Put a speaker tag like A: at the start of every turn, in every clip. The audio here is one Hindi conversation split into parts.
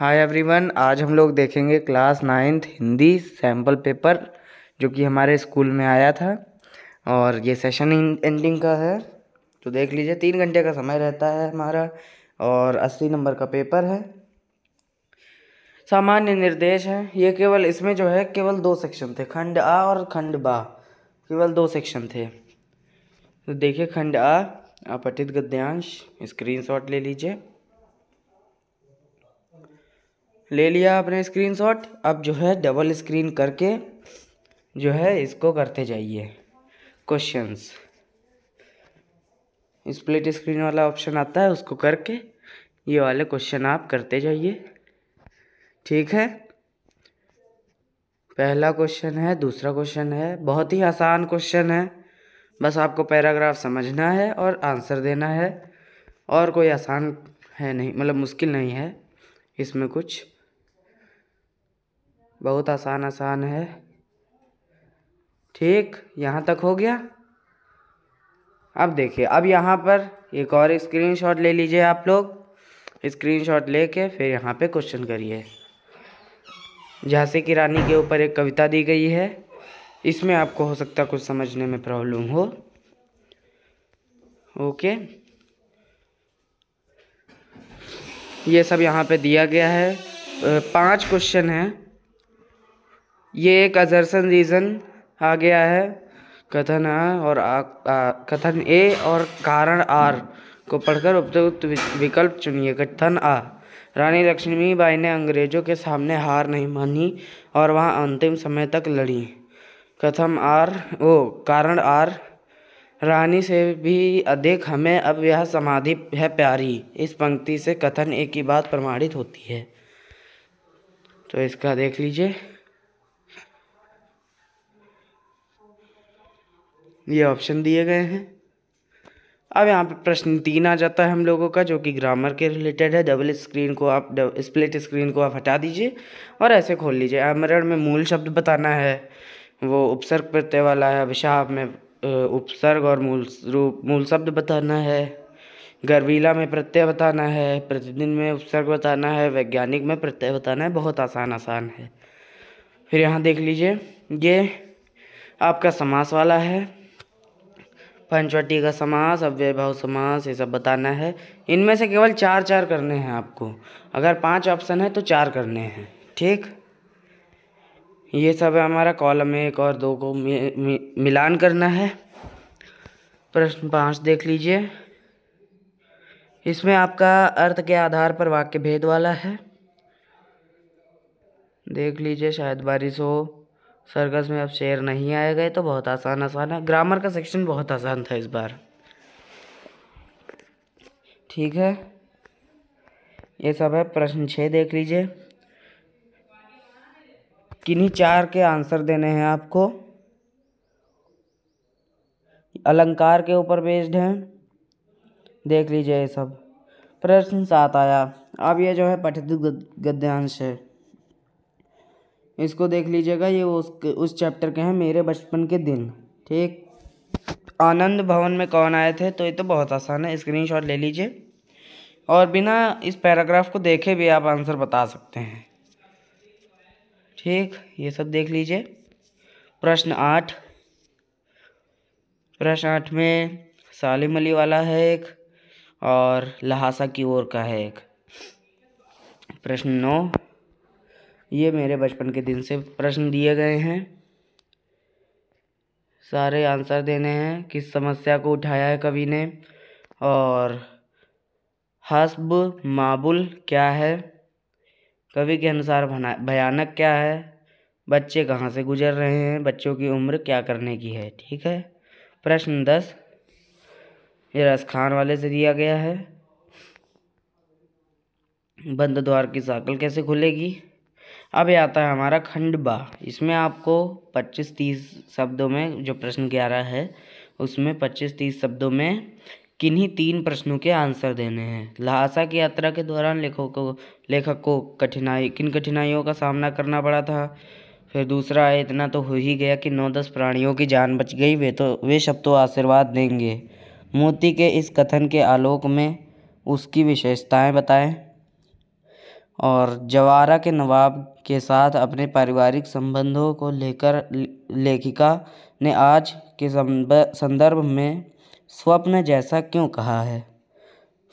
A: हाय एवरीवन आज हम लोग देखेंगे class ninth Hindi sample paper जो कि हमारे स्कूल में आया था और ये सेशन एंडिंग का है तो देख लीजिए तीन घंटे का समय रहता है हमारा और अस्सी नंबर का पेपर है सामान्य निर्देश है ये केवल इसमें जो है केवल दो सेक्शन थे खंड आ और खंड बा केवल दो सेक्शन थे तो देखिए खंड आ अपठित गद्यांश स्क्रीन ले लीजिए ले लिया आपने स्क्रीनशॉट अब जो है डबल स्क्रीन करके जो है इसको करते जाइए क्वेश्चंस स्प्लिट स्क्रीन वाला ऑप्शन आता है उसको करके ये वाले क्वेश्चन आप करते जाइए ठीक है पहला क्वेश्चन है दूसरा क्वेश्चन है बहुत ही आसान क्वेश्चन है बस आपको पैराग्राफ समझना है और आंसर देना है और कोई आसान है नहीं मतलब मुश्किल नहीं है इसमें कुछ बहुत आसान आसान है ठीक यहाँ तक हो गया अब देखिए अब यहाँ पर एक और स्क्रीनशॉट ले लीजिए आप लोग स्क्रीनशॉट लेके फिर यहाँ पे क्वेश्चन करिए झांसी की रानी के ऊपर एक कविता दी गई है इसमें आपको हो सकता कुछ समझने में प्रॉब्लम हो ओके ये सब यहाँ पे दिया गया है पांच क्वेश्चन हैं ये एक अजरसन रीज़न आ गया है कथन आ और आ, आ, कथन ए और कारण आर को पढ़कर उपयुक्त विकल्प चुनिए कथन आ रानी लक्ष्मी बाई ने अंग्रेजों के सामने हार नहीं मानी और वहाँ अंतिम समय तक लड़ी कथम आर ओ कारण आर रानी से भी अधिक हमें अब यह समाधि है प्यारी इस पंक्ति से कथन ए की बात प्रमाणित होती है तो इसका देख लीजिए ये ऑप्शन दिए गए हैं अब यहाँ पे प्रश्न तीन आ जाता है हम लोगों का जो कि ग्रामर के रिलेटेड है डबल स्क्रीन को आप स्प्लिट स्क्रीन को आप हटा दीजिए और ऐसे खोल लीजिए आमरण में मूल शब्द बताना है वो उपसर्ग प्रत्यय वाला है अभिशाप में उपसर्ग और मूल रूप मूल शब्द बताना है गर्वीला में प्रत्यय बताना है प्रतिदिन में उपसर्ग बताना है वैज्ञानिक में प्रत्यय बताना है बहुत आसान आसान है फिर यहाँ देख लीजिए ये आपका समास वाला है पंचवटी का समास अव्यय भाव समास ये सब बताना है इनमें से केवल चार चार करने हैं आपको अगर पांच ऑप्शन है तो चार करने हैं ठीक ये सब है हमारा कॉलम एक और दो को मि, मि, मिलान करना है प्रश्न पाँच देख लीजिए इसमें आपका अर्थ के आधार पर वाक्य भेद वाला है देख लीजिए शायद बारिश हो सर्कस में अब शेर नहीं आए गए तो बहुत आसान आसान है ग्रामर का सेक्शन बहुत आसान था इस बार ठीक है ये सब है प्रश्न छः देख लीजिए किन्हीं चार के आंसर देने हैं आपको अलंकार के ऊपर बेस्ड हैं देख लीजिए ये सब प्रश्न सात आया अब ये जो है पठित गद्यांश है इसको देख लीजिएगा ये उस उस चैप्टर के हैं मेरे बचपन के दिन ठीक आनंद भवन में कौन आए थे तो ये तो बहुत आसान है स्क्रीनशॉट ले लीजिए और बिना इस पैराग्राफ को देखे भी आप आंसर बता सकते हैं ठीक ये सब देख लीजिए प्रश्न आठ प्रश्न आठ में सालिम अली वाला है एक और लहासा की ओर का है एक प्रश्न नौ ये मेरे बचपन के दिन से प्रश्न दिए गए हैं सारे आंसर देने हैं किस समस्या को उठाया है कवि ने और हस्ब माबुल क्या है कवि के अनुसार भयानक क्या है बच्चे कहाँ से गुजर रहे हैं बच्चों की उम्र क्या करने की है ठीक है प्रश्न दस ये रसखान वाले से दिया गया है बंद द्वार की साकल कैसे खुलेगी अब आता है हमारा खंडबा इसमें आपको पच्चीस तीस शब्दों में जो प्रश्न ग्यारह है उसमें पच्चीस तीस शब्दों में किन्हीं तीन प्रश्नों के आंसर देने हैं लहासा की यात्रा के दौरान लेखकों को लेखक को कठिनाई किन कठिनाइयों का सामना करना पड़ा था फिर दूसरा है इतना तो हो ही गया कि नौ दस प्राणियों की जान बच गई वे तो वे शब्द तो आशीर्वाद देंगे मोती के इस कथन के आलोक में उसकी विशेषताएं बताएं और जवारा के नवाब के साथ अपने पारिवारिक संबंधों को लेकर लेखिका ने आज के संदर्भ में स्वप्न जैसा क्यों कहा है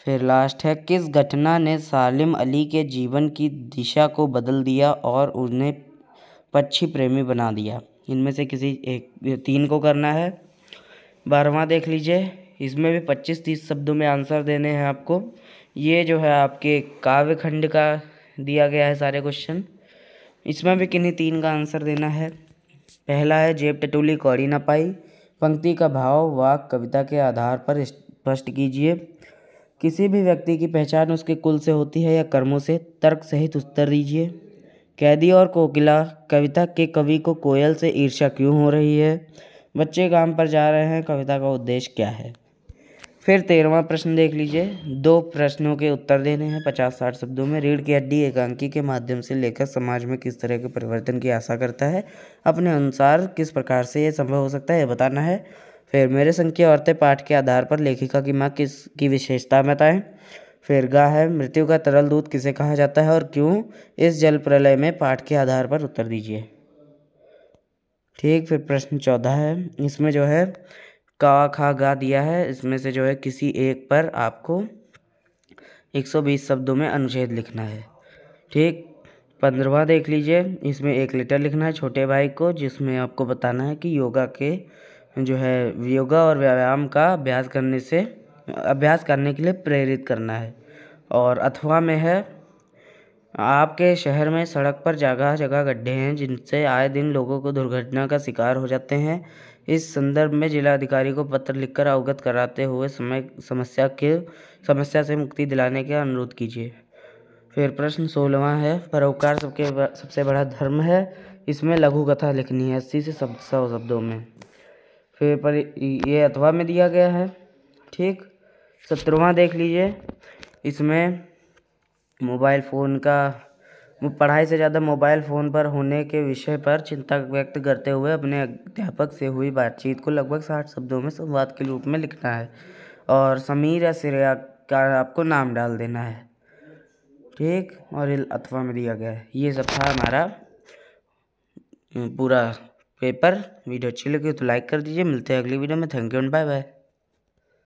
A: फिर लास्ट है किस घटना ने सालिम अली के जीवन की दिशा को बदल दिया और उन्हें पक्षी प्रेमी बना दिया इनमें से किसी एक तीन को करना है बारहवा देख लीजिए इसमें भी पच्चीस तीस शब्दों में आंसर देने हैं आपको ये जो है आपके काव्य खंड का दिया गया है सारे क्वेश्चन इसमें भी किन्हीं तीन का आंसर देना है पहला है जेब टटोली कौड़ी ना पाई पंक्ति का भाव वाक कविता के आधार पर स्पष्ट कीजिए किसी भी व्यक्ति की पहचान उसके कुल से होती है या कर्मों से तर्क सहित उत्तर दीजिए कैदी और कोकिला कविता के कवि को कोयल से ईर्ष्या क्यों हो रही है बच्चे काम पर जा रहे हैं कविता का उद्देश्य क्या है फिर तेरहवा प्रश्न देख लीजिए दो प्रश्नों के उत्तर देने हैं पचास साठ शब्दों में रीढ़ की हड्डी एकांकी के माध्यम से लेकर समाज में किस तरह के परिवर्तन की आशा करता है अपने अनुसार किस प्रकार से यह संभव हो सकता है यह बताना है फिर मेरे संख्या औरतें पाठ के आधार पर लेखिका की माँ किस की विशेषता बताएं फिर गा है मृत्यु का तरल दूध किसे कहा जाता है और क्यों इस जल प्रलय में पाठ के आधार पर उत्तर दीजिए ठीक फिर प्रश्न चौदह है इसमें जो है का खा गा दिया है इसमें से जो है किसी एक पर आपको 120 शब्दों में अनुच्छेद लिखना है ठीक पंद्रवा देख लीजिए इसमें एक लेटर लिखना है छोटे भाई को जिसमें आपको बताना है कि योगा के जो है योगा और व्यायाम का अभ्यास करने से अभ्यास करने के लिए प्रेरित करना है और अथवा में है आपके शहर में सड़क पर जगह जगह गड्ढे हैं जिनसे आए दिन लोगों को दुर्घटना का शिकार हो जाते हैं इस संदर्भ में जिलाधिकारी को पत्र लिखकर अवगत कराते हुए समय समस्या के समस्या से मुक्ति दिलाने का अनुरोध कीजिए फिर प्रश्न सोलहवा है परोपकार सबके सबसे बड़ा धर्म है इसमें लघु कथा लिखनी है अस्सी से सब सौ शब्दों में फिर पर ये अथवा में दिया गया है ठीक सत्रवा देख लीजिए इसमें मोबाइल फ़ोन का पढ़ाई से ज़्यादा मोबाइल फ़ोन पर होने के विषय पर चिंता व्यक्त करते हुए अपने अध्यापक से हुई बातचीत को लगभग साठ शब्दों में संवाद के रूप में लिखना है और समीर या श्रेया का आपको नाम डाल देना है ठीक और अथवा में दिया गया है ये सब था हमारा पूरा पेपर वीडियो अच्छी लगी तो लाइक कर दीजिए मिलते हैं अगली वीडियो में thank you and bye bye